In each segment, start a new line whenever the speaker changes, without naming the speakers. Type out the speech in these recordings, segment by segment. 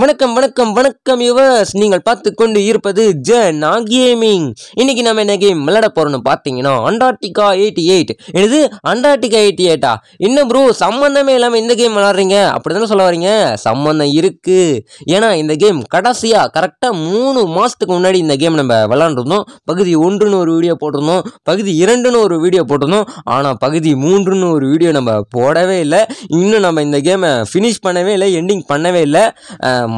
வணக்கம் வணக்கம் வணக்கம் யுவர்ஸ் நீங்கள் பார்த்து கொண்டு இருப்பது ஜனா கேமிங் இன்னைக்கு நம்ம என்ன கேம் விளையாட போறோம்னு பார்த்தீங்கன்னா அண்டார்டிகா எயிட்டி எயிட் என்னது அண்டார்டிகா எயிட்டி எயிட்டா என்ன ப்ரோ சம்மந்தமே இல்லாமல் இந்த கேம் விளாட்றீங்க அப்படி தானே சொல்ல வரீங்க சம்மந்தம் இருக்கு ஏன்னா இந்த கேம் கடைசியாக கரெக்டாக மூணு மாதத்துக்கு முன்னாடி இந்த கேம் நம்ம விளாண்டுருந்தோம் பகுதி ஒன்றுன்னு ஒரு வீடியோ போட்டிருந்தோம் பகுதி இரண்டுன்னு ஒரு வீடியோ போட்டிருந்தோம் ஆனால் பகுதி மூன்றுன்னு ஒரு வீடியோ நம்ம போடவே இல்லை இன்னும் நம்ம இந்த கேமை ஃபினிஷ் பண்ணவே இல்லை எண்டிங் பண்ணவே இல்லை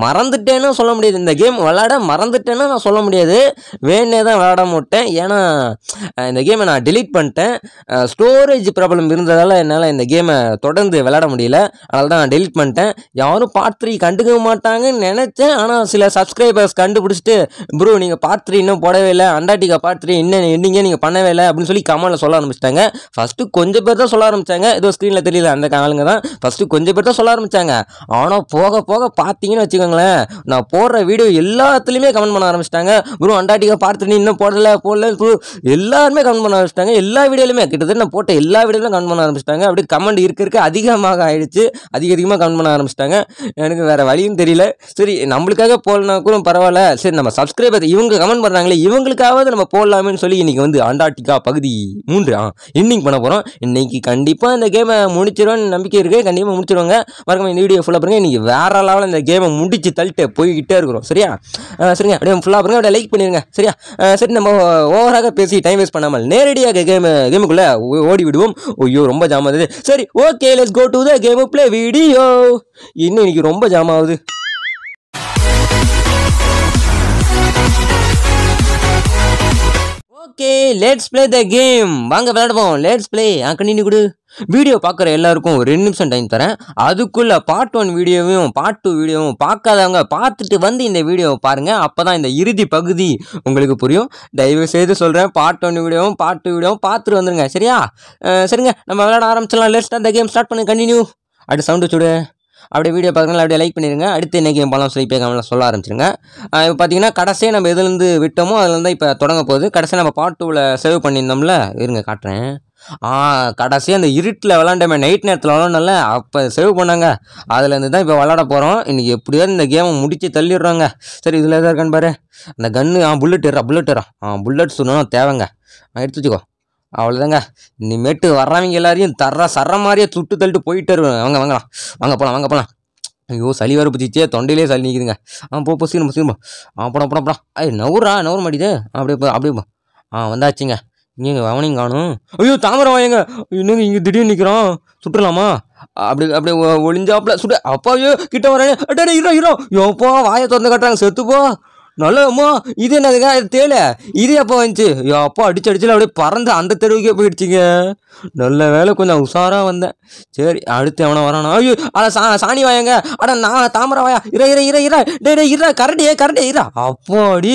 மறந்துட்டேன்னு சொல்ல முடியாது இந்த கேம் விளாட மறந்துட்டேன்னு நான் சொல்ல முடியாது வேணே தான் விளாட மாட்டேன் ஏன்னா இந்த கேமை நான் டிலீட் பண்ணிட்டேன் ஸ்டோரேஜ் ப்ராப்ளம் இருந்ததால் என்னால் இந்த கேமை தொடர்ந்து விளாட முடியல அதனால தான் டெலீட் பண்ணிட்டேன் யாரும் பார்ட் த்ரீ கண்டுக்க மாட்டாங்கன்னு நினச்சேன் ஆனால் சில சப்ஸ்கிரைபர்ஸ் கண்டுபிடிச்சிட்டு ப்ரோ நீங்கள் பார்ட் த்ரீ இன்னும் போடவே இல்லை அண்டார்டிகா பார்ட் த்ரீ இன்னும் என்னிங்க நீங்கள் பண்ணவே இல்லை அப்படின்னு சொல்லி கமலில் சொல்ல ஆரம்பிச்சிட்டாங்க ஃபஸ்ட்டு கொஞ்சம் பேர் தான் சொல்ல ஆரம்பித்தாங்க ஏதோ ஸ்க்ரீனில் தெரியல அந்த காலங்க தான் ஃபஸ்ட்டு கொஞ்சம் பேர் தான் சொல்ல ஆரம்பித்தாங்க ஆனால் போக போக பார்த்தீங்கன்னு வச்சு வச்சுக்கோங்களேன் நான் போடுற வீடியோ எல்லாத்துலேயுமே கமெண்ட் பண்ண ஆரம்பிச்சிட்டாங்க குரு அண்டார்டிகா பார்த்து நீ இன்னும் போடலை போடல ப்ரோ எல்லாருமே கமெண்ட் பண்ண ஆரம்பிச்சிட்டாங்க எல்லா வீடியோலையுமே கிட்டத்தட்ட நான் போட்ட எல்லா வீடியோலையும் கமெண்ட் பண்ண ஆரம்பிச்சிட்டாங்க அப்படி கமெண்ட் இருக்க இருக்க அதிகமாக ஆயிடுச்சு அதிக அதிகமாக கமெண்ட் பண்ண ஆரம்பிச்சிட்டாங்க எனக்கு வேறு வழியும் தெரியல சரி நம்மளுக்காக போடலனா கூட பரவாயில்ல சரி நம்ம சப்ஸ்கிரைபர் இவங்க கமெண்ட் பண்ணுறாங்களே இவங்களுக்காவது நம்ம போடலாமேன்னு சொல்லி இன்றைக்கி வந்து அண்டார்டிகா பகுதி மூன்று ஆ இன்னிங் பண்ண போகிறோம் இன்றைக்கி கண்டிப்பாக இந்த கேமை முடிச்சிடும் நம்பிக்கை இருக்குது கண்டிப்பாக முடிச்சிடுவாங்க வரக்கம் இந்த வீடியோ ஃபுல்லாக பாருங்கள் இன்றைக்கி வேறு லெவலில் இந்த கேமை முடிச்சு தள்ளிட்டு போய்கிட்டே இருக்கிறோம் சரியா சரிங்க அப்படியே ஃபுல்லாக பாருங்க அப்படியே லைக் பண்ணிடுங்க சரியா சரி நம்ம ஓவராக பேசி டைம் வேஸ்ட் பண்ணாமல் நேரடியாக கேம் கேமுக்குள்ளே ஓடி விடுவோம் ஐயோ ரொம்ப ஜாமாகுது சரி okay let's go to the game play video இன்னும் இன்றைக்கி ரொம்ப ஜாமாகுது okay let's play the game வாங்க விளையாடுவோம் லெட்ஸ் பிளே நீ கொடு வீடியோ பார்க்குற எல்லாருக்கும் ஒரு ரெண்டு நிமிஷம் டைம் தரேன் அதுக்குள்ளே பார்ட் ஒன் வீடியோவையும் பார்ட் டூ வீடியோவும் பார்க்காதவங்க பார்த்துட்டு வந்து இந்த வீடியோவை பாருங்கள் அப்போ தான் இந்த இறுதி பகுதி உங்களுக்கு புரியும் தயவு செய்து சொல்கிறேன் பார்ட் ஒன் வீடியோவும் பார்ட் டூ வீடியோவும் பார்த்துட்டு வந்துடுங்க சரியா சரிங்க நம்ம விளையாட ஆரம்பிச்சிடலாம் லெட்ஸ் தான் இந்த கேம் ஸ்டார்ட் பண்ணி கண்டினியூ அடு சவுண்டு சுடு அப்படியே வீடியோ பார்க்குறதுனால அப்படியே லைக் பண்ணிடுங்க அடுத்து இன்றைக்கி பழம் சொல்லி பேக்காமல் சொல்ல ஆரம்பிச்சிருங்க இப்போ பார்த்தீங்கன்னா கடைசியாக நம்ம எதுலேருந்து விட்டோமோ அதுலேருந்து இப்போ தொடங்க போகுது கடைசியாக நம்ம பார்ட் டூவில் சேவ் பண்ணியிருந்தோம்ல இருங்க காட்டுறேன் ஆ கடைசியாக அந்த இருட்டில் விளாண்டமே நைட் நேரத்தில் விளாண்டல அப்போ சேவ் பண்ணாங்க அதுலேருந்து தான் இப்போ விளாட போகிறோம் இன்றைக்கி எப்படியாவது இந்த கேமை முடித்து தள்ளிடுறாங்க சரி இதில் எதாவது இருக்கான்னு பாரு அந்த கன்று ஆ புல்லட் ஏறா புல்லட் ஏறா ஆ புல்லட் சொன்னால் தேவைங்க எடுத்து வச்சுக்கோ அவ்வளோதாங்க இனிமேட்டு வர்றவங்க எல்லாரையும் தர்ற சர்ற மாதிரியே சுட்டு தள்ளிட்டு போயிட்டு வருவேன் வாங்க வாங்கலாம் வாங்க போகலாம் வாங்க போகலாம் ஐயோ சளி வர பிடிச்சிச்சே தொண்டையிலே சளி நிற்குதுங்க ஆ போ போ சீரும் சீரும் அப்புறம் போட போடா ஐய் நவுரா நவுற மாட்டேது அப்படியே போ அப்படியே போ ஆ வந்தாச்சுங்க இங்கே கவனியும் காணும் ஐயோ தாமரை வாங்க இன்னும் இங்கே திடீர்னு நிற்கிறோம் சுட்டுலாமா அப்படி அப்படி ஒளிஞ்சாப்புல சுட்டு அப்பா ஐயோ கிட்ட வரேன் அட்டே ஹீரோ ஹீரோ எப்போ வாயை திறந்து கட்டுறாங்க செத்துப்போ நல்லம்மா இது என்னதுங்க தேல இது எப்போ வந்துச்சு அப்போ அடிச்சு அடிச்சு அப்படியே பறந்து அந்த தெருவுக்கே போயிடுச்சுங்க நல்ல வேலை கொஞ்சம் உஷாராக வந்தேன் சரி அடுத்து எவனை வரானா ஐயோ அட சா சாணி வாயங்க அட நான் தாமரை வாயா இர இர இர இர டே டே இர கரடியே கரடி இர அப்பாடி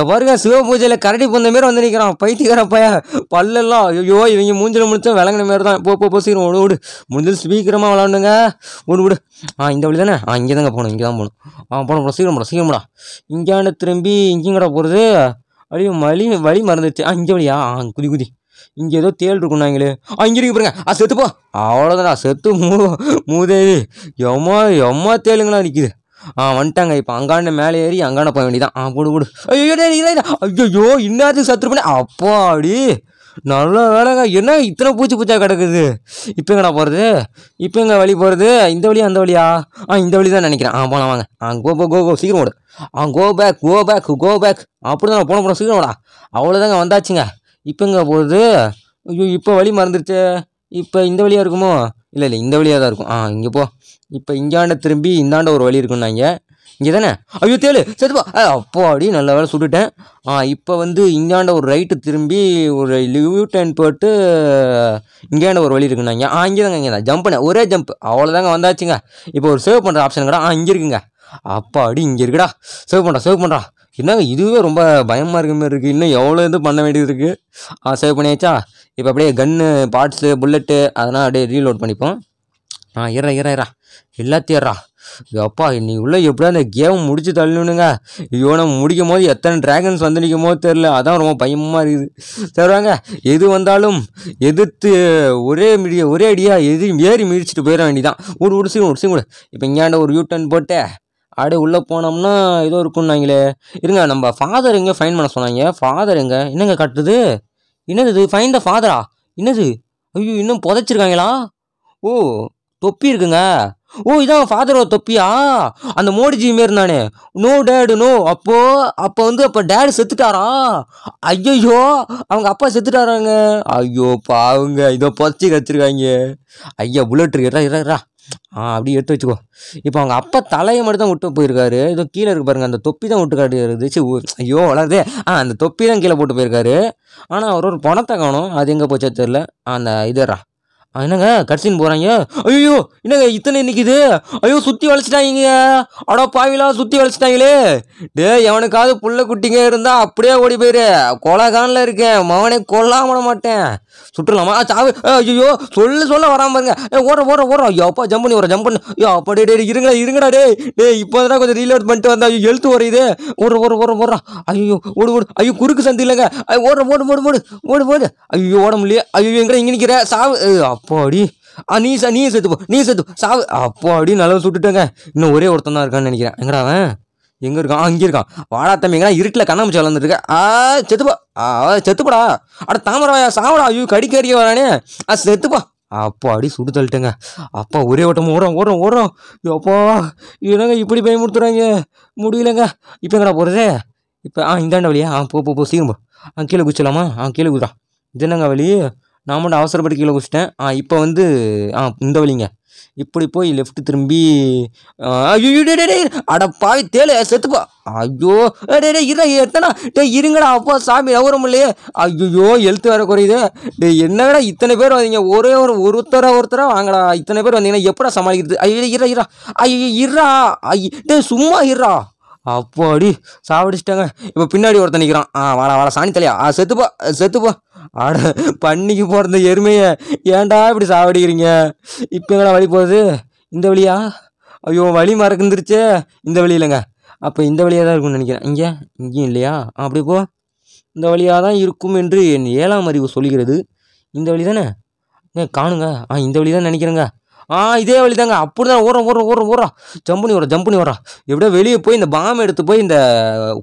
எவருங்க சிவ பூஜையில் கரடி பொந்த மாரி வந்து நிற்கிறான் பைத்தியக்கார பைய பல்லெல்லாம் ஐயோ இவங்க மூஞ்சில் முடிச்சா விளங்கின மாரி தான் போ போ போ சீக்கிரம் ஓடு ஓடு முடிஞ்சது சீக்கிரமாக விளாண்டுங்க ஓடு விடு ஆ இந்த வழி தானே ஆ இங்கே தாங்க போகணும் இங்கே தான் போகணும் ஆ போனோம் போட சீக்கிரம் சீக்கிரம் போடா இங்கேயாண்டு திரும்பி கூட போகிறது அப்படியே வழி வழி மறந்துச்சு ஆ இங்கே வழியா ஆ குதி குதி இங்கே ஏதோ தேல் இருக்குண்ணா எங்களே அங்கே இங்கே இருக்கு பாருங்க ஆ செத்துப்போ அவ்வளோதான் செத்து மூ மூதேவி எம்மா எம்மா தேலுங்களா நிற்கிது ஆ வந்துட்டாங்க இப்போ அங்காண்ட மேலே ஏறி அங்காண்ட போக வேண்டியதான் ஆ போடு போடு ஐயோ ஐயோ இன்னும் சத்து பண்ணி அப்போ அப்படி நல்ல வேலைங்க என்ன இத்தனை பூச்சி பூச்சா கிடக்குது இப்போ எங்கடா போகிறது இப்போ எங்கே வழி போகிறது இந்த வழியா அந்த வழியா ஆ இந்த வழி தான் நினைக்கிறேன் ஆ போனா வாங்க ஆ கோ போ கோ கோ சீக்கிரம் ஓடு ஆ go back go back go back அப்படி தான் போன போனோம் சீக்கிரம் ஓடா அவ்வளோதாங்க வந்தாச்சுங்க இப்போங்க போகுது ஐயோ இப்போ வழி மறந்துருச்சே இப்போ இந்த வழியாக இருக்குமோ இல்லை இல்லை இந்த வழியாக தான் இருக்கும் ஆ இங்கே போ இப்போ இங்காண்ட திரும்பி இந்தாண்ட ஒரு வழி இருக்குன்னாங்க இங்கே தானே ஐயோ தேலு சரிப்பா அப்போ அப்படி நல்ல வேலை சுட்டுட்டேன் ஆ இப்போ வந்து இங்காண்ட ஒரு ரைட்டு திரும்பி ஒரு லிவ் டென் போட்டு இங்காண்ட ஒரு வழி இங்கே ஆ இங்கே தாங்க இங்கே தான் ஜம்ப்னே ஒரே ஜம்ப் அவ்வளோதாங்க வந்தாச்சுங்க இப்போ ஒரு சேவ் பண்ணுற ஆப்ஷன் கூட ஆ இங்கே இருக்குங்க அப்பா அடி இங்கே இருக்குடா சேவ் பண்ணுறா சேவ் பண்ணுறா என்னங்க இதுவே ரொம்ப பயமாக இருக்க மாதிரி இருக்குது இன்னும் எவ்வளோ இது பண்ண வேண்டியது இருக்குது ஆ சேவ் பண்ணியாச்சா இப்போ அப்படியே கன்னு பார்ட்ஸு புல்லெட்டு அதெல்லாம் அப்படியே ரீலோட் பண்ணிப்போம் ஆ இறா இறா இறா எல்லாத்தையும் இறா அப்பா இன்னைக்கு உள்ள எப்படியா அந்த கேம் முடிச்சு தள்ளணுங்க ஐயோ நம்ம முடிக்கும் போது எத்தனை ட்ராகன்ஸ் வந்து நிற்கும் போது தெரில அதான் ரொம்ப பயமாக இருக்குது தருவாங்க எது வந்தாலும் எதிர்த்து ஒரே மிடிய ஒரே அடியாக எதுவும் ஏறி மிதிச்சுட்டு போயிட வேண்டியதான் ஒரு ஒரு சீன் ஒரு சீன் கூட இப்போ இங்கேண்ட ஒரு யூ டர்ன் போட்டு அப்படியே உள்ளே போனோம்னா ஏதோ இருக்குன்னாங்களே இருங்க நம்ம ஃபாதர் எங்கே ஃபைன் பண்ண சொன்னாங்க ஃபாதர் எங்கே என்னங்க கட்டுது என்னது இது ஃபைன் த ஃபாதரா என்னது ஐயோ இன்னும் புதைச்சிருக்காங்களா ஓ தொப்பி இருக்குங்க ஓ இதான் ஃபாதரோட தொப்பியா அந்த மோடிஜி மாரி இருந்தானே நோ டேடு நோ அப்போ அப்போ வந்து அப்போ டேடு செத்துட்டாரா ஐயோ அவங்க அப்பா செத்துட்டாராங்க ஐயோ பாவங்க இதோ புதைச்சி கத்துருக்காங்க ஐயா புல்லட் இருக்கு ஆ அப்படி எடுத்து வச்சுக்கோ இப்போ அவங்க அப்பா தலையை மட்டும் தான் விட்டு போயிருக்காரு ஏதோ கீழே இருக்கு பாருங்க அந்த தொப்பி தான் விட்டு காட்டி இருந்துச்சு ஐயோ வளருது ஆ அந்த தொப்பி தான் கீழே போட்டு போயிருக்காரு ஆனால் அவர் ஒரு பணத்தை காணும் அது எங்கே போச்சோ தெரில அந்த இதுரா என்னங்க கடைசின்னு போகிறாங்க ஐயோ என்னங்க இத்தனை நிற்கிது ஐயோ சுற்றி வளைச்சிட்டாங்க அடா பாவிலாம் சுற்றி வளைச்சிட்டாங்களே டே எவனுக்காவது புள்ள குட்டிங்க இருந்தால் அப்படியே ஓடி போயிரு கொலகானில் இருக்கேன் மவனை கொல்லாமட மாட்டேன் சுற்றுலாமா சாவு ஐயோ சொல்ல சொல்ல வராமல் பாருங்க ஏ ஓடுற ஓடுற ஓடுற ஐயோ அப்பா ஜம்ப் பண்ணி ஓடுற ஜம்ப் பண்ணி ஐயோ அப்பா டே டே இருங்கடா இருங்கடா டே டே இப்போ தான் கொஞ்சம் ரீலோட் பண்ணிட்டு வந்தா ஐயோ எழுத்து வரையுது ஓடுற ஓடுற ஓடுற ஓடுற ஐயோ ஓடு ஓடு ஐயோ குறுக்கு சந்தி இல்லைங்க ஓடுற ஓடு ஓடு ஓடு ஓடு ஓடு ஐயோ ஓட முடியல ஐயோ எங்கடா இங்கே நிற்கிற சாவு அப்பாடி ஆ நீ ச நீ செத்துப்போ நீ செத்து சாவு அப்பாடி நல்லா சுட்டுட்டேங்க இன்னும் ஒரே ஒருத்தன் தான் இருக்கான்னு நினைக்கிறேன் எங்கடா அவன் எங்கே இருக்கான் அங்கே இருக்கான் வாடா தம்பி இருட்டில் கண்ணாமூச்சி வளர்ந்துருக்க ஆ செத்துப்பா ஆ செத்துப்படா அட தாமரவாயா சாவடா ஐயோ கடிக்க அறிய வரானே ஆ செத்துப்பா அப்பா அடி சுடு தள்ளிட்டேங்க அப்பா ஒரே ஓட்டம் ஓடுறோம் ஓடுறோம் ஓடுறோம் அப்பா என்னங்க இப்படி பயமுறுத்துறாங்க முடியலங்க இப்போ எங்கடா போகிறது இப்போ ஆ இந்தாண்ட வழியா ஆ போ போ சீக்கிரம் போ ஆ கீழே குச்சிடலாமா ஆ கீழே குதிரா இது என்னங்க வழி நான் மட்டும் அவசரப்பட்டு கீழே குச்சிட்டேன் ஆ இப்போ வந்து ஆ இந்த வழிங்க இப்படி போய் லெஃப்ட் திரும்பி ஐயோ டே அடப்பாவி தேல செத்துப்பா ஐயோ டே டே இரு டே இருங்கடா அப்பா சாமி அவரம் இல்லையே ஐயோ எழுத்து வேற குறையுது டே என்னடா இத்தனை பேர் வந்தீங்க ஒரே ஒரு ஒருத்தரா ஒருத்தரா வாங்கடா இத்தனை பேர் வந்தீங்கன்னா எப்படா சமாளிக்கிறது ஐயோ இரா இரா ஐயோ இரா ஐ டே சும்மா இரா அப்போ அடி சாப்பிடுச்சிட்டாங்க இப்போ பின்னாடி ஒருத்தன் நிற்கிறான் ஆ வாழ வாழ சாணி தலையா ஆ செத்துப்பா செத்துப்பா ஆட பண்ணிக்கு பிறந்த எருமையை ஏன்டா இப்படி சாவடிக்கிறீங்க இப்போ எங்கடா வழி போகுது இந்த வழியா ஐயோ வழி மறக்குந்துருச்சு இந்த வழி இல்லைங்க அப்போ இந்த வழியாக தான் இருக்கும்னு நினைக்கிறேன் இங்கே இங்கேயும் இல்லையா அப்படி போ இந்த வழியாக தான் இருக்கும் என்று என் ஏழாம் அறிவு சொல்கிறது இந்த வழி தானே காணுங்க ஆ இந்த வழி தான் நினைக்கிறேங்க ஆ இதே வழி தாங்க அப்படி தான் ஓரம் ஓரம் ஓரம் ஓரம் ஜம்புனி வரோம் ஜம்புனி வரோம் எப்படியோ வெளியே போய் இந்த பாம் எடுத்து போய் இந்த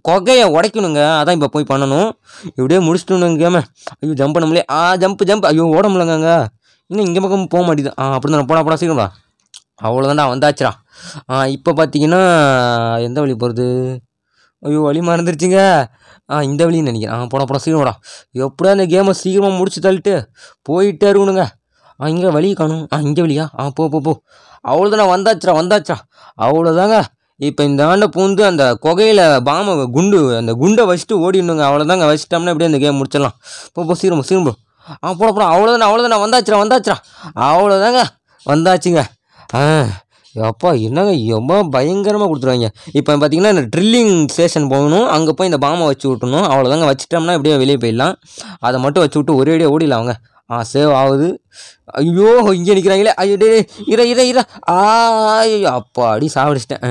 கொகையை உடைக்கணுங்க அதான் இப்போ போய் பண்ணணும் எப்படியோ முடிச்சுட்டுனுங்க ஐயோ ஜம்ப் பண்ண முடியல ஆ ஜம்ப் ஜம்ப் ஐயோ ஓட முடியலங்க இன்னும் இங்கே பக்கம் போக மாட்டேது ஆ அப்படி தான் போடா போடா சீக்கிரம்டா அவ்வளோதான்டா வந்தாச்சுடா ஆ இப்போ பார்த்தீங்கன்னா எந்த வழி போகிறது ஐயோ வழி மறந்துருச்சுங்க ஆ இந்த வழின்னு நினைக்கிறேன் ஆ போட போடா சீக்கிரம்டா எப்படியா அந்த கேமை சீக்கிரமாக முடிச்சு தள்ளிட்டு போயிட்டே இருக்கணுங்க ஆ இங்கே வழி காணும் ஆ இங்கே வழியா ஆ போ போ போ அவ்வளோதானே வந்தாச்சா வந்தாச்சா அவ்வளோதாங்க இப்போ இந்த ஆண்டை பூந்து அந்த கொகையில் பாமை குண்டு அந்த குண்டை வச்சுட்டு ஓடிடணுங்க அவ்வளோதாங்க வச்சுட்டோம்னா எப்படியே அந்த கேம் முடிச்சிடலாம் போ போ சீரும் சீரும் போ ஆ போட போட அவ்வளோதானே அவ்வளோதானே வந்தாச்சா வந்தாச்சா அவ்வளோதாங்க வந்தாச்சுங்க ஆ அப்பா என்னங்க ரொம்ப பயங்கரமாக கொடுத்துருவாங்க இப்போ பார்த்தீங்கன்னா இந்த ட்ரில்லிங் ஸ்டேஷன் போகணும் அங்கே போய் இந்த பாமை வச்சு விட்டணும் அவ்வளோதாங்க வச்சுட்டோம்னா இப்படியே வெளியே போயிடலாம் அதை மட்டும் வச்சு விட்டு ஒரே அடியாக ஓடிடலாம் அவங்க ஆ சேவ் ஆகுது ஐயோ இங்கே நிற்கிறாங்களே ஐயோ டே இற இற இற ஆ ஐயோ அப்பாடி சாவடிச்சிட்டேன்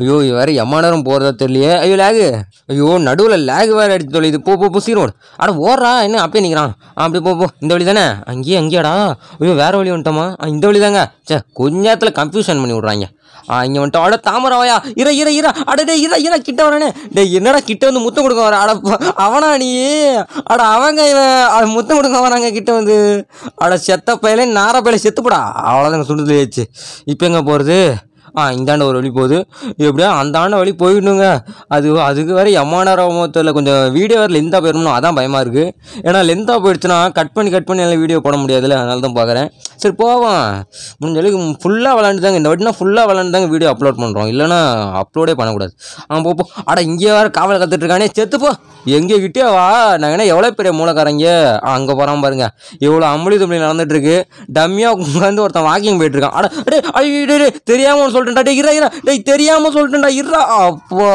ஐயோ இது வேறு எம்மா நேரம் போகிறதா தெரியலையே ஐயோ லேகு ஐயோ நடுவில் லேகு வேறு அடிச்சு தொழிது போ போ போ சீரோடு அட ஓடுறா என்ன அப்படியே நிற்கிறான் அப்படி போ போ இந்த வழி தானே அங்கேயே அங்கேயாடா ஐயோ வேறு வழி வந்துட்டோமா இந்த வழி தாங்க சே கொஞ்ச நேரத்தில் கன்ஃபியூஷன் பண்ணி விட்றாங்க இங்கே வந்துட்டு அட தாமராவையா இர இர இர அடடே இர இர கிட்ட வரானே டே என்னடா கிட்ட வந்து முத்தம் கொடுக்க வர அட அவனா நீ அட அவங்க இவன் முத்தம் கொடுக்க வராங்க கிட்ட வந்து அட செத்த பயலே நார பயலே செத்துப்படா அவ்வளோதான் சுடுதல் ஆச்சு இப்போ எங்கே போகிறது ஆ இந்தாண்ட ஒரு வழி போகுது எப்படியா அந்தாண்ட வழி போயிடணுங்க அது அதுக்கு வேறு எம்மானரமத்தில் கொஞ்சம் வீடியோ வேறு லென்த்தாக போயிடணும் அதான் பயமாக இருக்குது ஏன்னா லென்த்தாக போயிடுச்சுன்னா கட் பண்ணி கட் பண்ணி எல்லாம் வீடியோ போட முடியாதுல்ல அதனால தான் பார்க்குறேன் சரி போவோம் முடிஞ்ச ஃபுல்லாக விளாண்டு தாங்க இந்த வட்டினா ஃபுல்லாக விளாண்டு தாங்க வீடியோ அப்லோட் பண்ணுறோம் இல்லைனா அப்லோடே பண்ணக்கூடாது அவன் போப்போ ஆடா இங்கே வேறு காவல் கற்றுட்ருக்கானே செத்துப்போ எங்கே கிட்டே வா நாங்கள் என்ன எவ்வளோ பெரிய மூலக்காரங்க அங்கே போகிறான் பாருங்க இவ்வளோ அம்பளி தும்பளி நடந்துட்டுருக்கு டம்மியாக உட்காந்து ஒருத்தன் வாக்கிங் போயிட்டுருக்கான் ஆடா அடே ஐயோ தெரியாமல் சொல்லி சொல்லிட்டேன்டா டே இரா இரா டேய் தெரியாமல் சொல்லிட்டேன்டா இரா அப்பா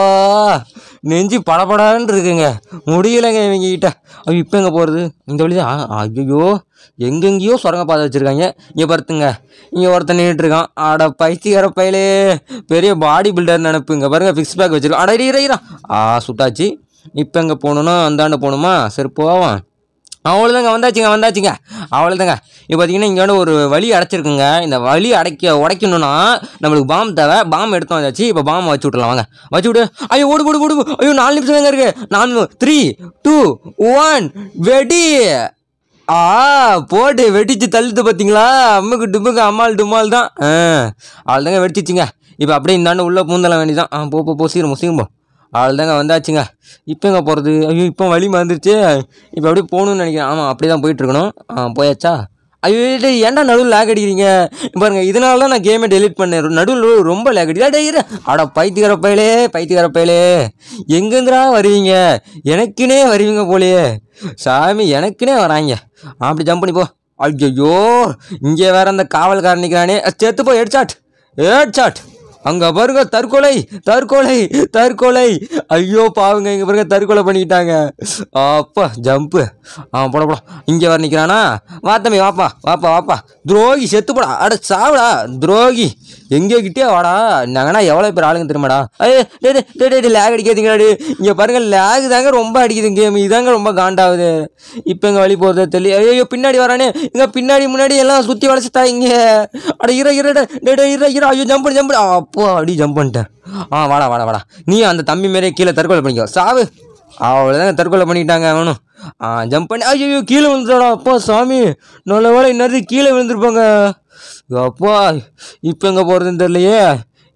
நெஞ்சு படப்படான்னு இருக்குங்க முடியலைங்க இவங்ககிட்ட ஐயோ இப்போ எங்கே போகிறது இந்த வழி தான் ஐயோ எங்கெங்கேயோ சுரங்க பாதை வச்சுருக்காங்க இங்கே பார்த்துங்க இங்கே ஒருத்தன் நின்றுட்டுருக்கான் அட பைத்தியக்கார பயலே பெரிய பாடி பில்டர் நினப்பு இங்கே பாருங்கள் ஃபிக்ஸ் பேக் வச்சுருக்கோம் அட இரா இரா ஆ சுட்டாச்சு இப்போ எங்கே போகணுன்னா அந்தாண்ட போகணுமா சரி போவான் அவ்வளோதாங்க வந்தாச்சுங்க வந்தாச்சுங்க அவ்வளோதாங்க இப்போ பார்த்தீங்கன்னா இங்கே ஒரு வழி அடைச்சிருக்குங்க இந்த வழி அடைக்க உடைக்கணும்னா நம்மளுக்கு பாம் தேவை பாம் எடுத்து வந்தாச்சு இப்போ பாம்பு வச்சு விட்றலாம் வாங்க வச்சு விடு ஐயோ ஓடு ஓடு ஓடு ஐயோ நாலு நிமிஷம் தாங்க இருக்குது நாலு த்ரீ டூ ஒன் வெடி ஆ போட்டு வெடிச்சு தள்ளுது பார்த்தீங்களா அம்முக்கு டும்முக்கு அம்மாள் டும்மாள் தான் ஆ அவள் தாங்க வெடிச்சிச்சிங்க இப்போ அப்படியே இந்தாண்டு உள்ளே பூந்தலாம் வேண்டிதான் ஆ போ போ போ சீரும் சீரும் போ அவ்வளோதாங்க வந்தாச்சுங்க இப்போ எங்கே போகிறது ஐயோ இப்போ வழி மறந்துருச்சு இப்போ அப்படியே போகணும்னு நினைக்கிறேன் ஆமாம் அப்படி தான் போயிட்டுருக்கணும் போயாச்சா ஐயோ ஏன்டா நடுவில் லேக் அடிக்கிறீங்க பாருங்க இதனால தான் நான் கேமே டெலிட் பண்ணேன் நடுவில் ரொம்ப லேக் அடிக்கிறா டெய்கிற அட பைத்தியக்கார பயலே பைத்தியக்கார பயலே எங்கேருந்துடா வருவீங்க எனக்குனே வருவீங்க போலையே சாமி எனக்குனே வராங்க அப்படி ஜம்ப் பண்ணி போ ஐயோ இங்கே வேற அந்த காவல்காரன் நிற்கிறானே செத்து போய் ஹெட் சாட் ஹெட் சாட் அங்கே பாருங்க தற்கொலை தற்கொலை தற்கொலை ஐயோ பாவங்க இங்கே பாருங்க தற்கொலை பண்ணிட்டாங்க அப்பா ஜம்ப்பு ஆ போட போட இங்கே வர நிற்கிறானா வாத்தமே வாப்பா வாப்பா வாப்பா துரோகி செத்து போடா அட சாவடா துரோகி எங்கே கிட்டே வாடா நாங்கன்னா எவ்வளோ பேர் ஆளுங்க திரும்படா ஐயே டே டே டே லேக் அடிக்காதீங்களா இங்கே பாருங்க லேக் தாங்க ரொம்ப அடிக்குது கேம் இதாங்க ரொம்ப காண்டாகுது இப்போ எங்கள் வழி போகிறது தெரியல ஐயோ பின்னாடி வரானே இங்கே பின்னாடி முன்னாடி எல்லாம் சுற்றி இங்கே அட இர இர டே இர இர ஐயோ ஜம்பு ஜம்பு அப்போ அப்படி ஜம்ப் பண்ணிட்டேன் ஆ வாடா வாடா வாடா நீ அந்த தம்பி மாரியே கீழே தற்கொலை பண்ணிக்கோ சாவு அவ்வளோதான் தற்கொலை பண்ணிக்கிட்டாங்க அவனும் ஆ ஜம்ப் பண்ணி ஐயோ கீழே விழுந்துடா அப்பா சாமி நல்ல வேலை இன்னும் கீழே விழுந்துருப்பாங்க அப்பா இப்போ எங்கே போகிறதுன்னு தெரியலையே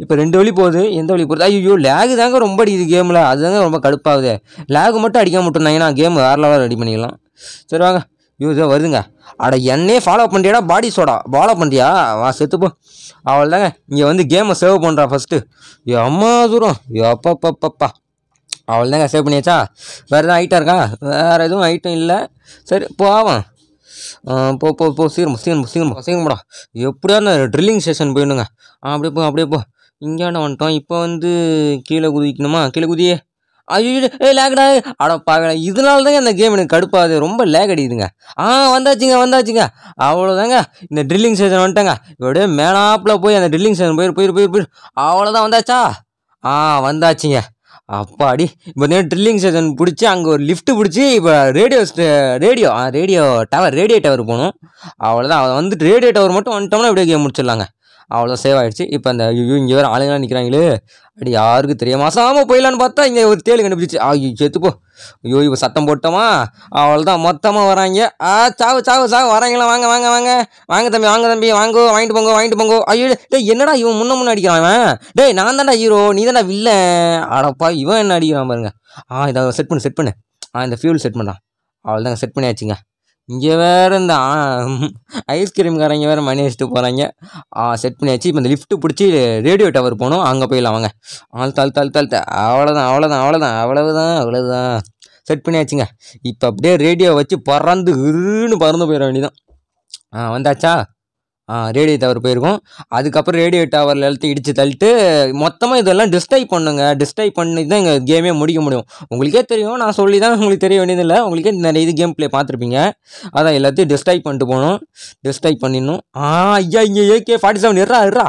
இப்போ ரெண்டு வழி போகுது எந்த வழி போகுது ஐயோ லேகு தாங்க ரொம்ப அடிக்குது கேமில் அதுதாங்க ரொம்ப கடுப்பாகுது லேகு மட்டும் அடிக்காம நான் கேம் வேறு லெவலில் ரெடி பண்ணிக்கலாம் சரி வாங்க ஐயோ வருதுங்க அட என்னே ஃபாலோ பண்ணுறியாடா பாடி சோடா ஃபாலோ பண்ணுறியா வா செத்துப்போ அவள் தாங்க இங்கே வந்து கேமை சேவ் பண்ணுறா ஃபஸ்ட்டு அம்மா தூரம் எப்பப்பப்பப்பா அவள் தாங்க சேவ் பண்ணியாச்சா வேறு எதுவும் ஐட்டம் இருக்கா வேறு எதுவும் ஐட்டம் இல்லை சரி போவான் போ போ போ சீக்கிரம் சீரும் சீக்கிரம் எப்படியா இருந்தால் ட்ரில்லிங் ஸ்டேஷன் போயிடுங்க அப்படியே போ அப்படியே போ இங்கேயான வந்துட்டோம் இப்போ வந்து கீழே குதிக்கணுமா கீழே குதியே ஐயோ லேக்கடா அட பார்க்கடா இதனால தாங்க இந்த கேம் எனக்கு கடுப்பாகுது ரொம்ப லேக் அடிக்குதுங்க ஆ வந்தாச்சுங்க வந்தாச்சுங்க அவ்வளோதாங்க இந்த ட்ரில்லிங் சீசன் வந்துட்டேங்க இப்படியே மேலாப்பில் போய் அந்த ட்ரில்லிங் சீசன் போயிரு போயிரு போயிரு போயிரு அவ்வளோதான் வந்தாச்சா ஆ வந்தாச்சுங்க அப்பாடி இப்போ நேரம் ட்ரில்லிங் ஸ்டேஷன் பிடிச்சி அங்கே ஒரு லிஃப்ட்டு பிடிச்சி இப்போ radio radio radio tower radio tower போகணும் அவ்வளோதான் வந்துட்டு ரேடியோ டவர் மட்டும் வந்துட்டோம்னா இப்படியே கேம் முடிச்சிடலாங்க அவ்வளோ சேவ் ஆகிடுச்சு இப்போ அந்த ஐயோ இங்கே வேறு ஆளுங்களாம் நிற்கிறாங்களே அப்படி யாருக்கு தெரியாம அசாமல் போயிடலான்னு பார்த்தா இங்கே ஒரு தேழு கண்டுபிடிச்சி ஐயோ செத்துப்போ ஐயோ இப்போ சத்தம் போட்டோமா அவ்வளோதான் மொத்தமாக வராங்க ஆ சாவு சாவு சாவு வராங்களா வாங்க வாங்க வாங்க வாங்க தம்பி வாங்க தம்பி வாங்கோ வாங்கிட்டு போங்கோ வாங்கிட்டு போங்கோ ஐயோ டேய் என்னடா இவன் முன்ன முன்னே அடிக்கிறான் டேய் நான் தான்டா ஹீரோ நீ தான்டா வில்ல அடப்பா இவன் என்ன அடிக்கிறான் பாருங்க ஆ இதை செட் பண்ணு செட் பண்ணு ஆ இந்த ஃபியூல் செட் பண்ணான் அவள் செட் பண்ணியாச்சுங்க இங்கே வேறு இந்த காரங்க வேறு மணி வச்சுட்டு போகிறாங்க செட் பண்ணியாச்சு இப்போ இந்த லிஃப்ட்டு பிடிச்சி ரேடியோ டவர் போகணும் அங்கே போயிடலாம் அவங்க தாள் தாள் தாள் தான் அவ்வளோதான் அவ்வளோதான் அவ்வளோதான் அவ்வளவுதான் தான் செட் பண்ணியாச்சுங்க இப்போ அப்படியே ரேடியோ வச்சு பறந்து இருன்னு பறந்து போயிட வேண்டியதான் ஆ வந்தாச்சா ரேடியோ டவர் போயிருக்கோம் அதுக்கப்புறம் ரேடியோ டவரில் எழுத்து இடித்து தள்ளிட்டு மொத்தமாக இதெல்லாம் டிஸ்டைப் பண்ணுங்க டிஸ்டைப் பண்ணி தான் எங்கள் கேமே முடிக்க முடியும் உங்களுக்கே தெரியும் நான் சொல்லி தான் உங்களுக்கு தெரிய வேண்டியதில்லை உங்களுக்கே நிறைய இது கேம் பிளே பார்த்துருப்பீங்க அதான் எல்லாத்தையும் டிஸ்டைப் பண்ணிட்டு போகணும் டிஸ்டைப் பண்ணிடணும் ஆ ஐயா இங்கே ஏகே ஃபார்ட்டி செவன் இறா இறா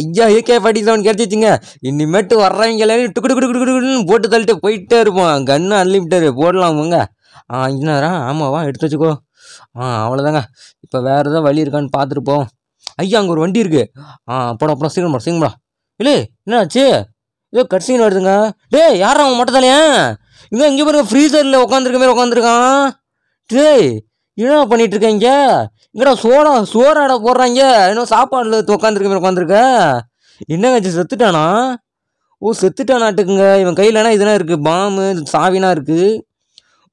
ஐயா ஏகே ஃபார்ட்டி செவன் கிடச்சிச்சிங்க இனிமேட்டு வர்றவங்க எல்லாரும் டுக்கு டுக்கு டுக்கு டுக்குன்னு போட்டு தள்ளிட்டு போயிட்டே இருப்போம் கன்னு அன்லிமிட்டடு போடலாம் அவங்க ஆ இன்னும் ஆமாவா எடுத்து வச்சுக்கோ ஆ அவ்வளோதாங்க இப்போ வேறு எதாவது வழி இருக்கான்னு பார்த்துட்டு போவோம் ஐயா அங்கே ஒரு வண்டி இருக்குது ஆ போடா அப்புறம் சீக்கிரம் போட சீக்கிரம் போடா இல்லை என்னாச்சு ஏதோ கட் வருதுங்க டே யாரும் அவன் மட்டும் தானே இங்கே இங்கே பாருங்க ஃப்ரீசரில் உட்காந்துருக்க மாதிரி உட்காந்துருக்கான் டேய் என்ன பண்ணிகிட்ருக்கேன் இங்கே இங்கடா சோடா சோறாடா போடுறாங்க இன்னும் சாப்பாடுல உட்காந்துருக்க மாதிரி உட்காந்துருக்க என்னங்க செத்துட்டானா ஓ செத்துட்டானாட்டுக்குங்க இவன் கையிலனா இதெல்லாம் இருக்குது பாமு சாவினா இருக்குது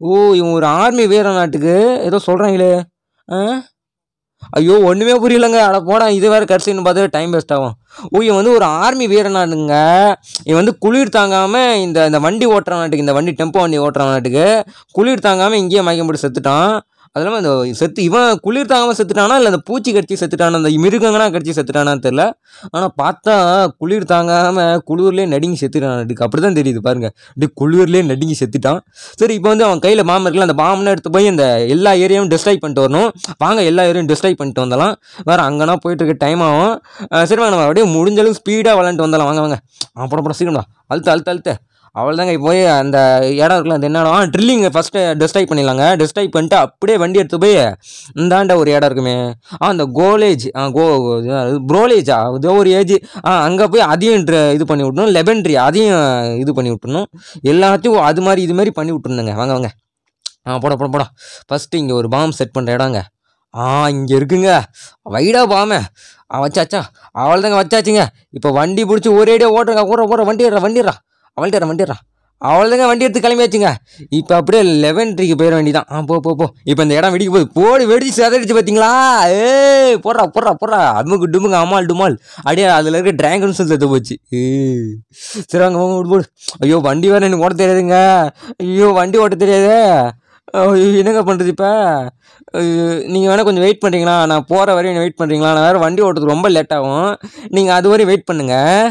ஓ இவன் ஒரு ஆர்மி வீர நாட்டுக்கு ஏதோ சொல்கிறாங்களே ஆ ஐயோ ஒன்றுமே புரியலங்க அட போடா இது வேறு கடைசின்னு பார்த்து டைம் வேஸ்ட் ஆகும் ஓ இவன் வந்து ஒரு ஆர்மி வீரனானுங்க இவன் வந்து குளிர் தாங்காமல் இந்த இந்த வண்டி ஓட்டுற நாட்டுக்கு இந்த வண்டி டெம்போ வண்டி ஓட்டுற நாட்டுக்கு குளிர் தாங்காமல் இங்கேயே மயக்கம் போட்டு செத்துட்டான் அது இல்லாமல் செத்து இவன் குளிர் தாங்காமல் செத்துட்டானா இல்லை அந்த பூச்சி கடிச்சி செத்துட்டானா அந்த மிருகங்கனா கடிச்சி செத்துட்டானான்னு தெரில ஆனால் பார்த்தா குளிர் தாங்காமல் குளிர்லேயே நடுங்கி செத்துட்டான் அதுக்கு அப்படி தான் தெரியுது பாருங்கள் அப்படி குளிர்லேயே நடுங்கி செத்துட்டான் சரி இப்போ வந்து அவன் கையில் மாமன் இருக்குல்ல அந்த பாம்புன்னு எடுத்து போய் அந்த எல்லா ஏரியாவும் டிஸ்ட்ராய் பண்ணிட்டு வரணும் வாங்க எல்லா ஏரியாவும் டிஸ்ட்ராய் பண்ணிட்டு வந்தலாம் வேறு அங்கேனா போயிட்டுருக்க டைம் ஆகும் சரி வாங்க நம்ம அப்படியே முடிஞ்சளவு ஸ்பீடாக விளாண்டுட்டு வந்தலாம் வாங்க வாங்க அப்புறம் அப்புறம் சீக்கிரம்டா அழுத்த அழுத்த அழுத்த அவ்வளோதாங்க தாங்க போய் அந்த இடம் இருக்குல்ல அந்த என்ன ட்ரில்லிங்கை ஃபஸ்ட்டு டிஸ்டைப் பண்ணிடலாங்க டிஸ்டைப் பண்ணிட்டு அப்படியே வண்டி எடுத்து போய் இந்தாண்ட ஒரு இடம் இருக்குமே ஆ அந்த கோலேஜ் ஆ கோ ப்ரோலேஜா ஏதோ ஒரு ஏஜ் ஆ அங்கே போய் அதையும் இது பண்ணி விட்ணும் லெபன்ட்ரி அதையும் இது பண்ணி விட்டுணும் எல்லாத்தையும் அது மாதிரி இது மாதிரி பண்ணி விட்டுருந்தேங்க வாங்க வாங்க ஆ போட போட போட ஃபஸ்ட்டு இங்கே ஒரு பாம் செட் பண்ணுற இடங்க ஆ இங்கே இருக்குங்க வைடா பாமே வச்சாச்சா அவள் தாங்க வச்சாச்சுங்க இப்போ வண்டி பிடிச்சி ஒரேடியாக ஓட்டுறங்க ஓட ஓட வண்டிடுறா வண்டிடுறா அவள்கிட்ட நான் அவள் தாங்க வண்டி எடுத்து கிளம்பி வச்சுங்க இப்போ அப்படியே லெவன் ட்ரீக்கு போயிட வேண்டிதான் ஆ போ போ போ இப்போ இந்த இடம் வெடிக்க போகுது போடு வெடிச்சு சதடிச்சு பார்த்தீங்களா ஏ போடுறா போடுறா போடுறா அம்முக்கு டுமுங்க அம்மாள் டுமால் அப்படியே அதில் இருக்க ட்ராங்கன் சொல்லி தத்து போச்சு சரி வாங்க போடு போடு ஐயோ வண்டி வேறு எனக்கு ஓட்ட தெரியாதுங்க ஐயோ வண்டி ஓட்ட தெரியாது என்னங்க பண்ணுறது இப்போ நீங்கள் வேணால் கொஞ்சம் வெயிட் பண்ணுறீங்களா நான் போகிற வரையும் வெயிட் பண்ணுறீங்களா நான் வேறு வண்டி ஓட்டுறது ரொம்ப லேட்டாகும் நீங்கள் அது வரையும் வெயிட் பண்ணுங்கள்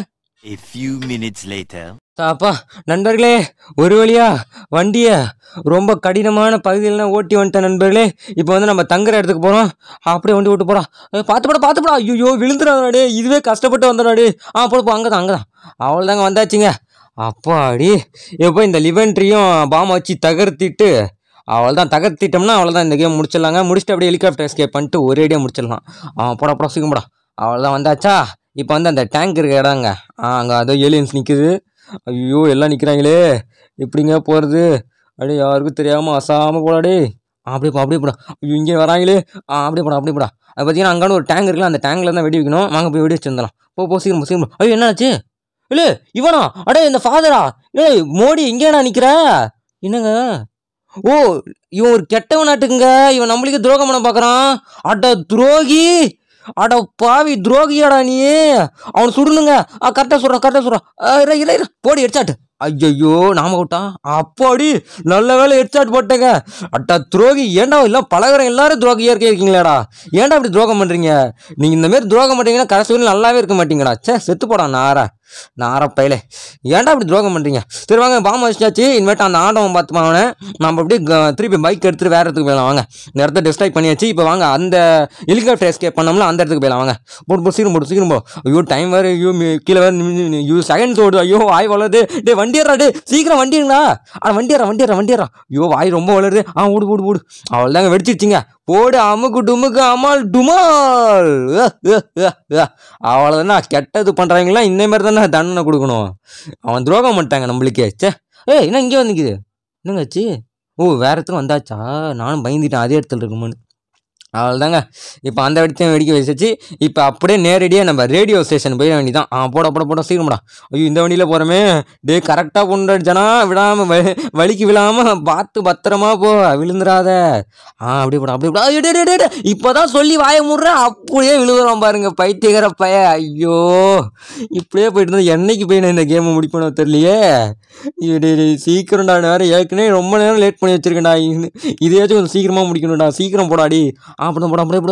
A few minutes later அப்பா நண்பர்களே ஒரு வழியா வண்டியை ரொம்ப கடினமான பகுதியிலாம் ஓட்டி வந்துட்டேன் நண்பர்களே இப்போ வந்து நம்ம தங்குற இடத்துக்கு போகிறோம் அப்படியே வண்டி ஓட்டு போறோம் பார்த்து போட பார்த்து போடா ஐயோ விழுந்துடாடு இதுவே கஷ்டப்பட்டு வந்துடாடே ஆ போடப்போ அங்கே தான் அங்கே தான் அவ்வளோதாங்க அப்பா அடி எப்போ இந்த லிவென்ட்ரியும் பாம வச்சு தகர்த்திட்டு அவள் தான் தகர்த்திட்டோம்னா அவ்வளோதான் இந்த கேம் முடிச்சிடலாங்க முடிச்சுட்டு அப்படியே ஹெலிகாப்டர் எஸ்கேப் பண்ணிட்டு ஒரேடியாக முடிச்சிடலாம் அவன் போட போட சீக்கிரம் போடா அவள் தான் வந்தாச்சா இப்போ வந்து அந்த டேங்க் இருக்க இடங்க ஆ அங்கே அதோ ஏலியன்ஸ் நிற்குது ஐயோ எல்லாம் நிற்கிறாங்களே இப்படிங்க போகிறது அப்படியே யாருக்கும் தெரியாமல் அசாமல் போடாடே அப்படி போ அப்படி போடா ஐயோ இங்கே வராங்களே ஆ அப்படி போடா அப்படி போடா அது பார்த்தீங்கன்னா அங்கான ஒரு டேங்க் இருக்குல்ல அந்த டேங்கில் தான் வெடி வைக்கணும் வாங்க போய் வெடி வச்சுருந்தலாம் போ போ சீக்கிரம் சீக்கிரம் ஐயோ என்னாச்சு இல்லை இவனா அடே இந்த ஃபாதரா இல்லை மோடி நான் நிற்கிற என்னங்க ஓ இவன் ஒரு கெட்டவன் நாட்டுக்குங்க இவன் நம்மளுக்கே துரோகம் பண்ண பார்க்குறான் அட துரோகி அட பாவி துரோகியாடா நீ அவன் சுடுனுங்க ஆ கரெக்டாக சொல்கிறான் கரெக்டாக சொல்கிறான் இரு இரு போடி எடுத்தாட்டு ஐயையோ நாம விட்டான் அப்பாடி நல்ல வேலை எடுத்தாட்டு போட்டேங்க அட்டா துரோகி ஏண்டா எல்லாம் பழகிற எல்லாரும் துரோகியாக இருக்கே இருக்கீங்களாடா ஏண்டா அப்படி துரோகம் பண்ணுறீங்க நீங்கள் இந்தமாரி துரோகம் பண்ணுறீங்கன்னா கடைசி நல்லாவே இருக்க மாட்டீங்கடா சே செத்து போடா நாரா நாரம் ஏன்டா அப்படி துரோகம் பண்ணுறீங்க சரி வாங்க பாம்பு வச்சாச்சு இனிமேட்டு அந்த ஆண்டவன் பார்த்து அவனை நம்ம அப்படி திருப்பி பைக் எடுத்துகிட்டு வேறு இடத்துக்கு போயிடலாம் வாங்க இந்த இடத்த டிஸ்ட்ராக் பண்ணியாச்சு இப்போ வாங்க அந்த ஹெலிகாப்டர் எஸ்கேப் பண்ணோம்னா அந்த இடத்துக்கு போயிடலாம் வாங்க போட்டு போட்டு சீக்கிரம் போட்டு சீக்கிரம் போ ஐயோ டைம் வேறு ஐயோ கீழே வேறு ஐயோ செகண்ட்ஸ் ஓடு ஐயோ வாய் வளருது டே வண்டி ஏறாடு டே சீக்கிரம் வண்டிங்களா ஆனால் வண்டி ஏறா வண்டி ஏறா வண்டி ஏறா ஐயோ வாய் ரொம்ப வளருது ஆ ஓடு ஓடு ஓடு அவள் தாங்க வெடிச்சிருச்சிங்க போடு அமுக்கு டுமுக்கு அமால் டுமால் தானே கெட்டது பண்ணுறாங்களா இந்த மாதிரி தானே தண்டனை கொடுக்கணும் அவன் துரோகம் பண்ணிட்டாங்க நம்மளுக்கே சே ஏ என்ன இங்கே வந்துக்குது என்னங்காச்சு ஓ வேறு இடத்துக்கு வந்தாச்சா நானும் பயந்துட்டேன் அதே இடத்துல இருக்குமான்னு அவ்வளோதாங்க இப்போ அந்த இடத்தையும் வெடிக்க வச்சு இப்போ அப்படியே நேரடியாக நம்ம ரேடியோ ஸ்டேஷன் வேண்டி தான் ஆ போட போட போட சீக்கிரம்டா ஐயோ இந்த வண்டியில் போகிறோமே டே கரெக்டாக கொண்டு அடிச்சானா விடாமல் வலிக்கு விழாமல் பார்த்து பத்திரமா போ விழுந்துடாத ஆ அப்படி போட அப்படி போட ஐயோ இப்போ தான் சொல்லி வாய முடுறேன் அப்படியே விழுகிறோம் பாருங்க பைத்தியகர பய ஐயோ இப்படியே போயிட்டு இருந்தால் என்னைக்கு போய் நான் இந்த கேமை முடிப்பேனோ தெரியலையே சீக்கிரம்டா நேரம் ஏற்கனவே ரொம்ப நேரம் லேட் பண்ணி வச்சிருக்கேன்டா இது இதையாச்சும் கொஞ்சம் சீக்கிரமாக முடிக்கணும்டா சீக்கிரம் போடாடி அப்படி போடும் அப்படியே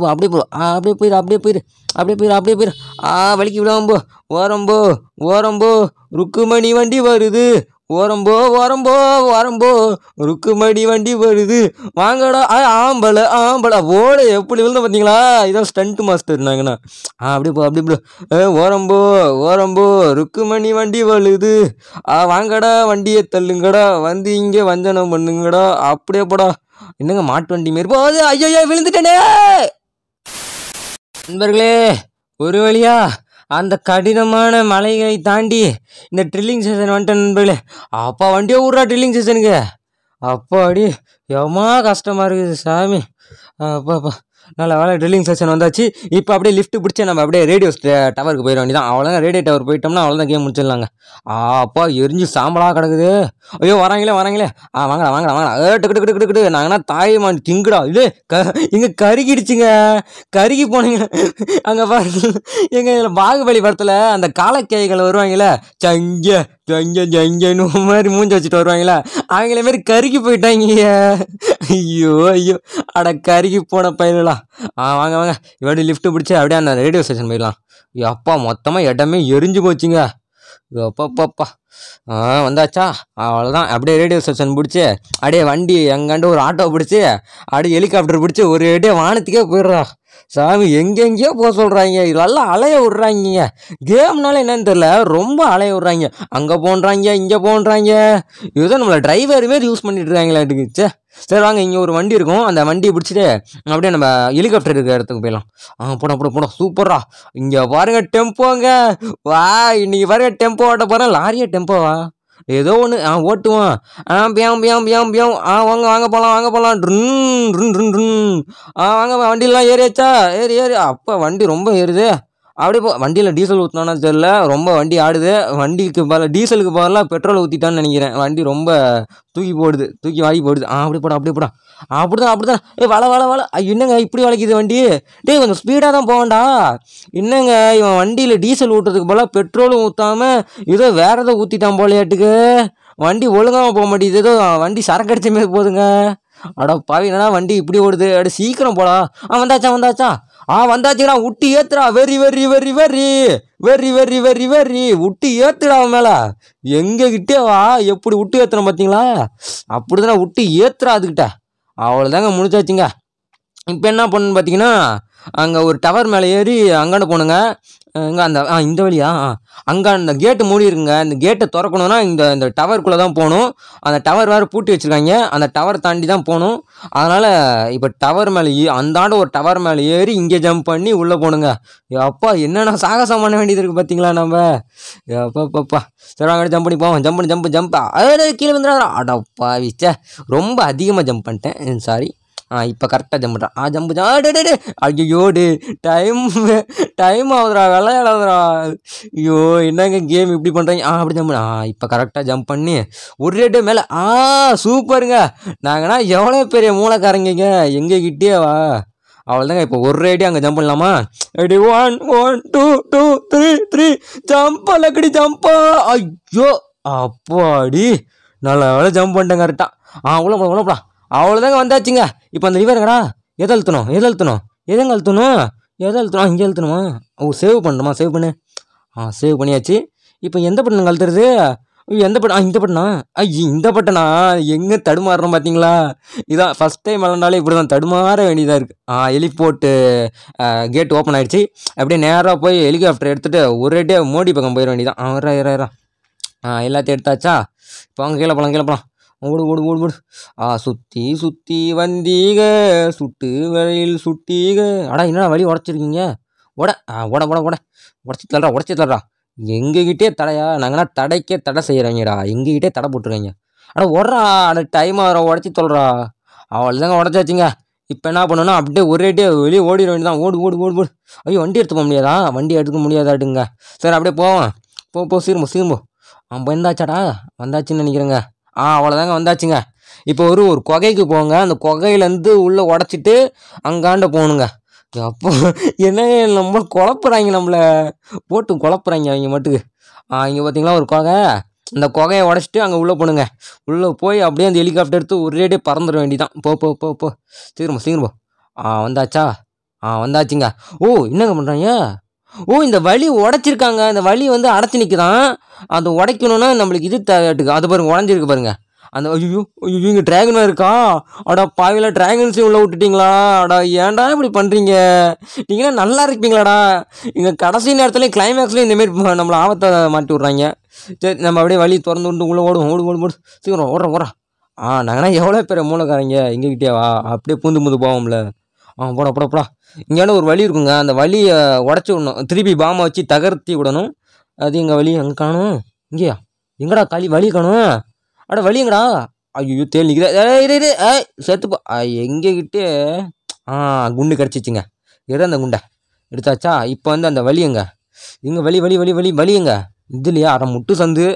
போடும் அப்படியே போ அப்படியே போ அப்படியே போயிரு அப்படியே போயிரு அப்படியே போயிரு அப்படியே போயிரு ஆ வலிக்கு விடாம ஓரம்போ ஓரம்போ ருக்குமணி வண்டி வருது ஓரம்போ ஓரம்போ ஓரம்போ ருக்குமணி வண்டி வருது வாங்கடா ஆ ஆம்பளை ஆம்பளை ஓட எப்படி விழுந்த பார்த்தீங்களா இதான் ஸ்டண்ட் மாஸ்டர் நாங்கண்ணா ஆ அப்படியே போ அப்படியே போ ஓரம்போ ஓரம்போ ருக்குமணி வண்டி வருது ஆ வாங்கடா வண்டியை தள்ளுங்கடா வந்து இங்கே வஞ்சனம் பண்ணுங்கடா அப்படியே போடா என்னங்க மாட்டு வண்டி மாரி போகுது ஐயோ விழுந்துட்டேனே நண்பர்களே ஒரு வழியா அந்த கடினமான மலைகளை தாண்டி இந்த ட்ரில்லிங் சீசன் வந்துட்டேன் நண்பர்களே அப்பா வண்டியோ விட்றா ட்ரில்லிங் செஷனுக்கு அப்பா அடி எவ்வளோ கஷ்டமாக இருக்குது சாமி அப்பா அப்பா நல்ல வேலை ட்ரில்லிங் செஷன் வந்தாச்சு இப்போ அப்படியே லிஃப்ட் பிடிச்சி நம்ம அப்படியே ரேடியோ டவருக்கு போயிட வேண்டியதான் அவ்வளோதான் ரேடியோ டவர் போயிட்டோம்னா அவ்வளோதான் கேம் முடிச்சிடலாங்க அப்பா எரிஞ்சு சாம்பலாக கிடக்குது ஐயோ வராங்களே வராங்களே ஆ வாங்கடா வாங்கடா வாங்கடா ஏ டக்கு டக்கு டக்கு நாங்கள் தாய் தாயமான் திங்குடா இது க இங்கே கருகிடுச்சுங்க கருகி போனீங்க அங்கே பாருங்க எங்கள் பாகுபலி படத்தில் அந்த காலக்கேய்கள் வருவாங்களே சங்க எங்கே எங்கேன்னு மாதிரி மூஞ்சி வச்சுட்டு வருவாங்களா அவங்கள மாரி கருகி போயிட்டாங்க ஐயோ ஐயோ அட கருகி போன பையனுலா ஆ வாங்க வாங்க இப்படி லிஃப்ட்டு பிடிச்சி அப்படியே அந்த ரேடியோ ஸ்டேஷன் போயிடலாம் அப்பா மொத்தமாக இடமே எரிஞ்சு போச்சுங்க அப்பப்பப்பா ஆ வந்தாச்சா அவ்வளோதான் அப்படியே ரேடியோ ஸ்டேஷன் பிடிச்சி அப்படியே வண்டி எங்காண்டு ஒரு ஆட்டோ பிடிச்சி அப்படியே ஹெலிகாப்டர் பிடிச்சி ஒரு அடியே வானத்துக்கே போயிடுறா சாமி எங்கெங்கேயோ போக சொல்கிறாங்க இதெல்லாம் அலைய விட்றாங்க கேம்னால என்னன்னு தெரில ரொம்ப அலைய விட்றாங்க அங்கே போன்றாங்க இங்கே போன்றாங்க இதுதான் நம்மளை டிரைவருமே யூஸ் பண்ணிட்டு இருக்காங்களாட்டுக்கு சரி வாங்க இங்கே ஒரு வண்டி இருக்கும் அந்த வண்டியை பிடிச்சிட்டு அப்படியே நம்ம ஹெலிகாப்டர் இருக்கிற இடத்துக்கு போயிடலாம் ஆ போனோம் போட போனோம் சூப்பரா இங்கே பாருங்கள் டெம்போங்க வா இன்றைக்கி பாருங்கள் டெம்போ ஓட்ட போகிறேன் லாரியா டெம்போவா ஏதோ ஒன்று ஆ ஓட்டுவான் ஆ பியாம் பியாம் பியாம் பியாம் ஆ வாங்க வாங்க போகலாம் வாங்க போகலாம் ருன் ருன் ருன் ஆ வாங்க வண்டிலாம் ஏறியாச்சா ஏறி ஏறி அப்போ வண்டி ரொம்ப ஏறுது அப்படியே வண்டியில் டீசல் ஊற்றினானா தெரில ரொம்ப வண்டி ஆடுது வண்டிக்கு பல டீசலுக்கு பதிலாக பெட்ரோல் ஊற்றிட்டான்னு நினைக்கிறேன் வண்டி ரொம்ப தூக்கி போடுது தூக்கி வாங்கி போடுது ஆ அப்படி போடா அப்படி போடா அப்படி தான் அப்படி தான் ஏ வள வள வள என்னங்க இப்படி வளைக்குது வண்டி டேய் கொஞ்சம் ஸ்பீடாக தான் போகண்டா என்னங்க இவன் வண்டியில் டீசல் ஊட்டுறதுக்கு போல பெட்ரோலும் ஊற்றாமல் ஏதோ வேறு எதோ ஊற்றிட்டான் போலையாட்டுக்கு வண்டி ஒழுங்காக போக மாட்டேங்குது ஏதோ வண்டி சரக்கு அடித்த மாரி போதுங்க அட பாவி என்னடா வண்டி இப்படி ஓடுது அட சீக்கிரம் போடா ஆ வந்தாச்சா வந்தாச்சா ஆ வந்தாச்சுடா விட்டு ஏத்துடா வெறி வெறி வெறி வெறி வெறி வெறி வெறி வெறி விட்டு ஏத்துடா அவன் மேலே எங்ககிட்டே வா எப்படி விட்டு ஏற்றுறோம் பார்த்தீங்களா அப்படி தானே விட்டு ஏத்துறா அதுக்கிட்ட அவ்வளோதாங்க முடிச்சாச்சுங்க இப்போ என்ன பண்ணுன்னு பார்த்தீங்கன்னா அங்கே ஒரு டவர் மேலே ஏறி அங்கே போகணுங்க இங்கே அந்த ஆ இந்த வழியா அங்கே அந்த கேட்டு மூடி இருக்குங்க இந்த கேட்டை திறக்கணுன்னா இந்த இந்த டவருக்குள்ளே தான் போகணும் அந்த டவர் வேறு பூட்டி வச்சுருக்காங்க அந்த டவர் தாண்டி தான் போகணும் அதனால் இப்போ டவர் மேலே அந்தாண்ட ஒரு டவர் மேலே ஏறி இங்கே ஜம்ப் பண்ணி உள்ளே போகணுங்க அப்பா என்னென்ன சாகசம் பண்ண வேண்டியது இருக்குது பார்த்தீங்களா நம்ம எப்பப்பா சரி வாங்க ஜம்ப் பண்ணி போவோம் ஜம்ப் பண்ணி ஜம்ப் ஜம்ப் அதாவது கீழே வந்துடாதா அடப்பா வீச்சே ரொம்ப அதிகமாக ஜம்ப் பண்ணிட்டேன் சாரி ஆ இப்போ கரெக்டாக ஜம்பு தான் ஆ ஜம்பு தான் டே ஐயோடு டைம் டைம் ஆகுதுடா விளையாடாதுடா ஐயோ என்னங்க கேம் இப்படி பண்ணுறீங்க ஆ அப்படி ஜம்பு ஆ இப்போ கரெக்டாக ஜம்ப் பண்ணி ஒரு ரேட்டு மேலே ஆ சூப்பருங்க நாங்கள்னா எவ்வளோ பெரிய மூளைக்காரங்க எங்ககிட்டே வா அவ்வளோதாங்க இப்போ ஒரு ரேடி அங்கே ஜம்ப் பண்ணலாமா ready one one two two three three jump லக்கடி ஜம்பா ஐயோ அப்பாடி நல்ல வேலை ஜம்ப் பண்ணிட்டேன் கரெக்டாக ஆ உள்ள போலாம் உள்ள அவ்வளோதாங்க வந்தாச்சுங்க இப்போ அந்த லிவருங்கடா எதை அழுத்தணும் எதை அழுத்தணும் எதுங்க அழுத்தணும் எதை அழுத்தணும் இங்கே அழுத்தணுமா ஓ சேவ் பண்ணணுமா சேவ் பண்ணு ஆ சேவ் பண்ணியாச்சு இப்போ எந்த பட்டன் அழுத்துறது எந்த பட்டம் இந்த பட்டனா ஐய் இந்த பட்டனா எங்கே தடுமாறுறோம் பார்த்தீங்களா இதான் ஃபஸ்ட் டைம் விளாண்டாலே இப்படி தான் தடுமாற வேண்டியதாக இருக்குது ஆ ஹெலிபோர்ட்டு கேட் ஓப்பன் ஆகிடுச்சு அப்படியே நேராக போய் ஹெலிகாப்டர் எடுத்துகிட்டு ஒரேடியாக மோடி பக்கம் போயிட வேண்டியதான் ஆ எல்லாத்தையும் எடுத்தாச்சா இப்போ அவங்க கீழே போகலாம் கீழே போகலாம் ஓடு ஓடு ஓடு ஓடு ஆ சுற்றி சுற்றி வந்தீக சுட்டு வழியில் சுட்டீக அடா என்னடா வழி உடச்சிருக்கீங்க உட ஆ உட உட உட உடச்சி தள்ளுறா உடச்சி தள்ளுறா எங்ககிட்டே தடையா நாங்கள்னா தடைக்கே தடை செய்கிறாங்கடா எங்ககிட்டே தடை போட்டுருக்காங்க அடா உடறா அந்த டைம் ஆகிற உடச்சி தொல்றா அவள் தாங்க உடச்சி இப்போ என்ன பண்ணணும்னா அப்படியே ஒரே வெளியே ஓடிட வேண்டியதான் ஓடு ஓடு ஓடு ஓடு ஐயோ வண்டி எடுத்து போக முடியாதா வண்டி எடுக்க முடியாதாட்டுங்க சரி அப்படியே போவோம் போ போ சீரும்போ சீரும்போ அவன் வந்தாச்சாடா வந்தாச்சுன்னு நினைக்கிறேங்க ஆ அவ்வளோதாங்க வந்தாச்சுங்க இப்போ ஒரு ஒரு குகைக்கு போங்க அந்த குகையிலேருந்து உள்ளே உடச்சிட்டு அங்காண்ட போகணுங்க அப்போ என்ன நம்ம குழப்புறாங்க நம்மளை போட்டு குழப்புறாங்க அவங்க மட்டுக்கு இங்கே பார்த்தீங்களா ஒரு குகை அந்த குகையை உடச்சிட்டு அங்கே உள்ளே போனுங்க உள்ளே போய் அப்படியே அந்த ஹெலிகாப்டர் எடுத்து ஒரேடியே பறந்துட வேண்டிதான் போ போ போ போ சீக்கிரமா சீக்கிரமா ஆ வந்தாச்சா ஆ வந்தாச்சுங்க ஓ என்னங்க பண்ணுறாங்க ஓ இந்த வழி உடச்சிருக்காங்க இந்த வழி வந்து அடைச்சி நிற்கிறான் அதை உடைக்கணும்னா நம்மளுக்கு இது தேவையாட்டுக்கு அது பாருங்கள் உடஞ்சிருக்கு பாருங்க அந்த ஐயோ ஐயோ இங்கே ட்ராகனாக இருக்கா அடா பாவில ட்ராகன்ஸையும் உள்ளே விட்டுட்டிங்களா அடா ஏன்டா இப்படி பண்ணுறீங்க நீங்களா நல்லா இருப்பீங்களாடா இங்கே கடைசி நேரத்துலேயும் கிளைமேக்ஸ்லேயும் இந்தமாரி நம்மளை ஆபத்தை மாட்டி விட்றாங்க சரி நம்ம அப்படியே வழி திறந்து விட்டு உள்ளே ஓடுவோம் ஓடு ஓடு ஓடு சீக்கிரம் ஓடுறோம் ஓடுறோம் ஆ நாங்கள்னா எவ்வளோ பேர் மூளைக்காரங்க வா அப்படியே பூந்து பூந்து போவோம்ல ஆ போடா போடா போடா இங்கேயான ஒரு வழி இருக்குங்க அந்த வழியை உடச்சி விடணும் திருப்பி பாமை வச்சு தகர்த்தி விடணும் அது எங்கள் வழி அங்கே காணும் இங்கேயா எங்கடா களி வழி காணும் அட வழி எங்கடா ஐயோ தேல் நிற்கிறா இது இரு ஏய் செத்துப்பா எங்ககிட்டே ஆ குண்டு கிடச்சிச்சுங்க இரு அந்த குண்டை எடுத்தாச்சா இப்போ வந்து அந்த வழி எங்க எங்கே வழி வழி வழி வழி வழி எங்க இதுலையா அட முட்டு சந்து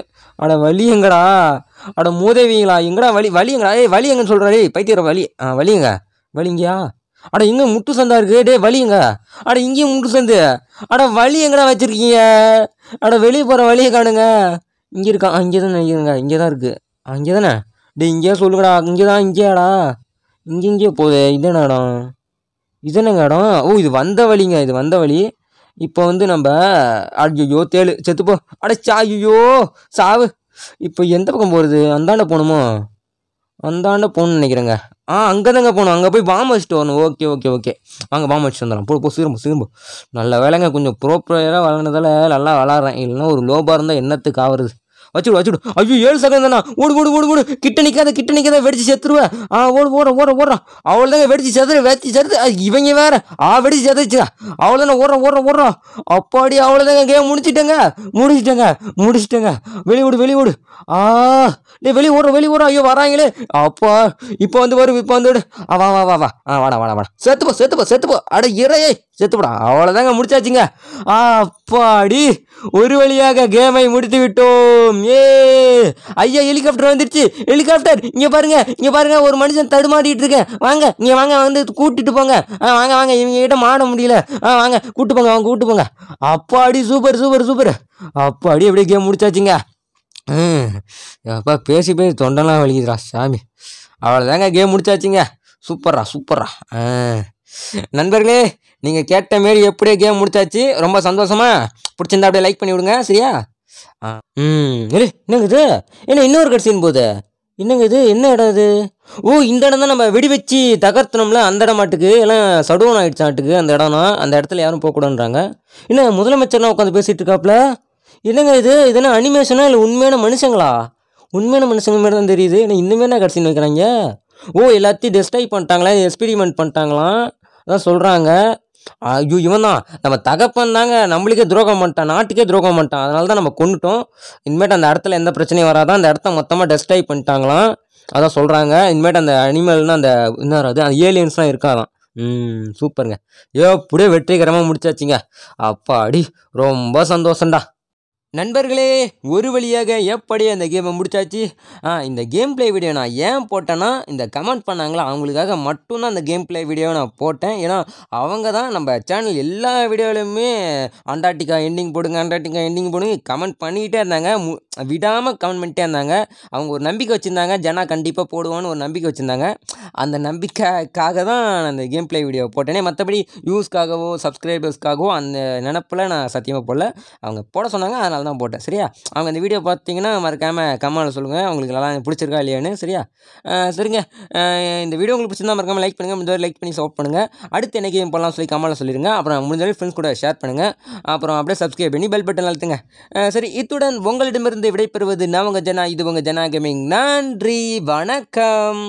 அட வழி எங்கடா அட மூதேவிங்களா எங்கடா வழி வழி எங்கடா ஏய் வழி எங்கன்னு சொல்கிறாரே பைத்தியற வழி ஆ வழி எங்க வழிங்கயா அட இங்கே முட்டு சந்தா இருக்குது டே வழிங்க அட இங்கேயும் முட்டு சந்து அட வழி எங்கடா வச்சுருக்கீங்க அட வெளியே போகிற வழியை காணுங்க இங்கே இருக்கான் இங்கே தானே இங்கே தான் இருக்குது அங்கே தானே டே இங்கேயா சொல்லுங்கடா இங்கே தான் இங்கேயாடா இங்கே இங்கேயே போகுது இதுதானே இடம் இதுதானேங்க இடம் ஓ இது வந்த வழிங்க இது வந்த வழி இப்போ வந்து நம்ம ஐயோ தேழு செத்துப்போ அட சாயோ சாவு இப்போ எந்த பக்கம் போகிறது அந்தாண்ட போகணுமோ அந்தாண்ட போகணும்னு நினைக்கிறேங்க ஆ அங்கே தாங்க போகணும் அங்கே போய் பாம்பு வச்சுட்டு வரணும் ஓகே ஓகே ஓகே வாங்க பாம்பு வச்சுட்டு வந்துடலாம் போ போ சீரும் நல்ல வேலைங்க கொஞ்சம் ப்ரோப்ரையராக வளர்ந்ததால் நல்லா விளாட்றேன் இல்லைன்னா ஒரு லோபாக இருந்தால் என்னத்துக்கு ஆகுறது வச்சுடு வச்சுடு ஐயோ ஏழு செகண்ட் தானா ஓடு ஓடு ஓடு ஓடு கிட்ட நிற்காத கிட்ட நிற்காத வெடிச்சு செத்துருவேன் ஆ ஓடு ஓடுறேன் ஓடுறேன் ஓடுறான் தாங்க வெடிச்சு செத்துரு வெடிச்சு செத்து இவங்க வேற ஆ வெடிச்சு செத்துச்சுடா தானே ஓடுறோம் ஓடுறோம் ஓடுறோம் அப்பாடி அவ்வளோதாங்க கேம் முடிச்சிட்டேங்க முடிச்சிட்டேங்க முடிச்சிட்டேங்க வெளியோடு வெளியோடு ஆ டே வெளியே ஓடுற வெளியே ஓடுறோம் ஐயோ வராங்களே அப்பா இப்போ வந்து வரும் இப்போ வந்து வா வா வா வா ஆ வாடா வாடா வாடா செத்துப்போ செத்துப்போ செத்துப்போ அட இறையே செத்துப்படா அவ்வளோதாங்க முடிச்சாச்சுங்க அப்பாடி ஒரு வழியாக கேமை முடித்து விட்டோம் ஏ ஐயா ஹெலிகாப்டர் வந்துடுச்சு ஹெலிகாப்டர் இங்கே பாருங்க இங்கே பாருங்க ஒரு மனுஷன் தடுமாறிட்டு இருக்கேன் வாங்க நீங்கள் வாங்க வந்து கூட்டிட்டு போங்க ஆ வாங்க வாங்க இவங்க கிட்ட மாட முடியல ஆ வாங்க கூட்டு போங்க வாங்க கூட்டு போங்க அப்பா அடி சூப்பர் சூப்பர் சூப்பர் அடி அப்படியே கேம் முடிச்சாச்சுங்க ம் அப்பா பேசி பேசி தொண்டெல்லாம் வலிக்குதுரா சாமி அவ்வளோதாங்க கேம் முடிச்சாச்சுங்க சூப்பர்ரா சூப்பர்ரா நண்பர்களே நீங்கள் கேட்ட மாரி எப்படியே கேம் முடிச்சாச்சு ரொம்ப சந்தோஷமா பிடிச்சிருந்தா அப்படியே லைக் பண்ணி விடுங்க சரியா ம் என்னங்க இது என்ன இன்னொரு கட் போது என்னங்க இது என்ன இடம் இது ஓ இந்த இடம் தான் நம்ம வெடி வச்சு தகர்த்தனோம்ல அந்த இடம் மாட்டுக்கு எல்லாம் சடுவன் ஆகிடுச்சு ஆட்டுக்கு அந்த இடம்னா அந்த இடத்துல யாரும் போகக்கூடாதுன்றாங்க என்ன முதலமைச்சர்லாம் உட்காந்து பேசிகிட்டு இருக்காப்புல என்னங்க இது இதெல்லாம் அனிமேஷனா இல்லை உண்மையான மனுஷங்களா உண்மையான மனுஷங்க மாதிரி தான் தெரியுது ஏன்னா இந்த மாதிரினா கட்சின்னு வைக்கிறாங்க ஓ எல்லாத்தையும் டெஸ்டாய் பண்ணிட்டாங்களா எக்ஸ்பெரிமெண்ட் பண்ணிட்டாங்களாம் அதான் சொல்கிறாங்க ஐயோ இவன் தான் நம்ம தகப்பன் தாங்க நம்மளுக்கே துரோகம் பண்ணிட்டான் நாட்டுக்கே துரோகம் பண்ணிட்டான் அதனால தான் நம்ம கொண்டுட்டோம் இனிமேட்டு அந்த இடத்துல எந்த பிரச்சனையும் வராதா அந்த இடத்த மொத்தமாக டெஸ்ட்ராய் பண்ணிட்டாங்களாம் அதான் சொல்கிறாங்க இனிமேட்டு அந்த அனிமல்னு அந்த என்ன வராது அந்த ஏலியன்ஸ்லாம் இருக்காதான் ம் சூப்பருங்க ஏ அப்படியே வெற்றிகரமாக முடிச்சாச்சுங்க அப்பா அடி ரொம்ப சந்தோஷம்டா நண்பர்களே ஒரு வழியாக எப்படி அந்த கேமை முடிச்சாச்சு இந்த கேம் பிளே வீடியோ நான் ஏன் போட்டேன்னா இந்த கமெண்ட் பண்ணாங்களா அவங்களுக்காக மட்டும்தான் அந்த கேம் பிளே வீடியோ நான் போட்டேன் ஏன்னா அவங்க தான் நம்ம சேனல் எல்லா வீடியோலையுமே அண்டார்டிகா எண்டிங் போடுங்க அண்டார்டிகா எண்டிங் போடுங்க கமெண்ட் பண்ணிக்கிட்டே இருந்தாங்க விடாமல் கமெண்ட் பண்ணிட்டே இருந்தாங்க அவங்க ஒரு நம்பிக்கை வச்சுருந்தாங்க ஜனா கண்டிப்பாக போடுவான்னு ஒரு நம்பிக்கை வச்சுருந்தாங்க அந்த நம்பிக்கைக்காக தான் நான் அந்த கேம் பிளே வீடியோ போட்டேனே மற்றபடி வியூஸ்க்காகவோ சப்ஸ்கிரைபர்ஸ்க்காகவோ அந்த நினப்பில் நான் சத்தியமாக போடல அவங்க போட சொன்னாங்க அதனால தான் போட்டேன் சரியா அவங்க அந்த வீடியோ பார்த்தீங்கன்னா மறக்காமல் கமெண்ட்டில் சொல்லுங்கள் அவங்களுக்கு நல்லா பிடிச்சிருக்கா இல்லையான்னு சரியா சரிங்க இந்த வீடியோ உங்களுக்கு பிடிச்சிருந்தா மறக்காமல் லைக் பண்ணுங்கள் முடிஞ்ச லைக் பண்ணி சப்போர்ட் பண்ணுங்கள் அடுத்து என்ன கேம் போடலாம் சொல்லி கமெண்ட்டில் சொல்லிடுங்க அப்புறம் முடிஞ்சவரை ஃப்ரெண்ட்ஸ் கூட ஷேர் பண்ணுங்கள் அப்புறம் அப்படியே சப்ஸ்கிரைப் பண்ணி பெல் பட்டன் அழுத்துங்க சரி இத்துடன் உங்களிடமிருந்து தொடர்ந்து விடைபெறுவது நான் உங்கள் ஜனா இது உங்கள் ஜனா கேமிங் நன்றி வணக்கம்